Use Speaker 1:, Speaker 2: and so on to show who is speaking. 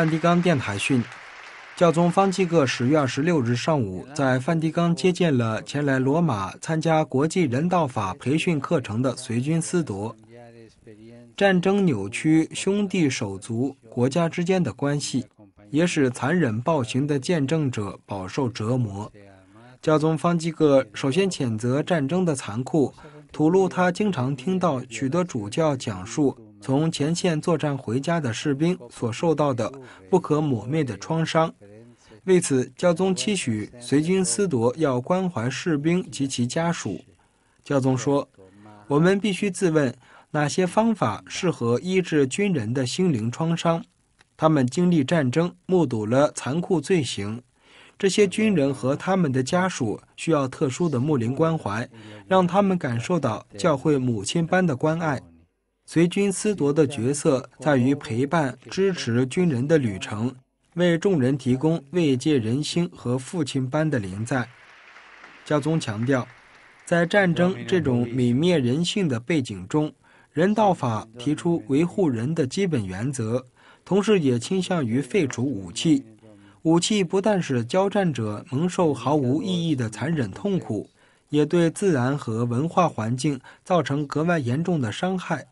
Speaker 1: 梵蒂冈电台讯，教宗方济各十月二十六日上午在梵蒂冈接见了前来罗马参加国际人道法培训课程的随军司铎。战争扭曲兄弟手足、国家之间的关系，也使残忍暴行的见证者饱受折磨。教宗方济各首先谴责战争的残酷，吐露他经常听到许多主教讲述。从前线作战回家的士兵所受到的不可抹灭的创伤，为此教宗期许随军司铎要关怀士兵及其家属。教宗说：“我们必须自问，哪些方法适合医治军人的心灵创伤？他们经历战争，目睹了残酷罪行，这些军人和他们的家属需要特殊的牧灵关怀，让他们感受到教会母亲般的关爱。”随军司铎的角色在于陪伴、支持军人的旅程，为众人提供慰藉人心和父亲般的临在。教宗强调，在战争这种泯灭人性的背景中，人道法提出维护人的基本原则，同时也倾向于废除武器。武器不但使交战者蒙受毫无意义的残忍痛苦，也对自然和文化环境造成格外严重的伤害。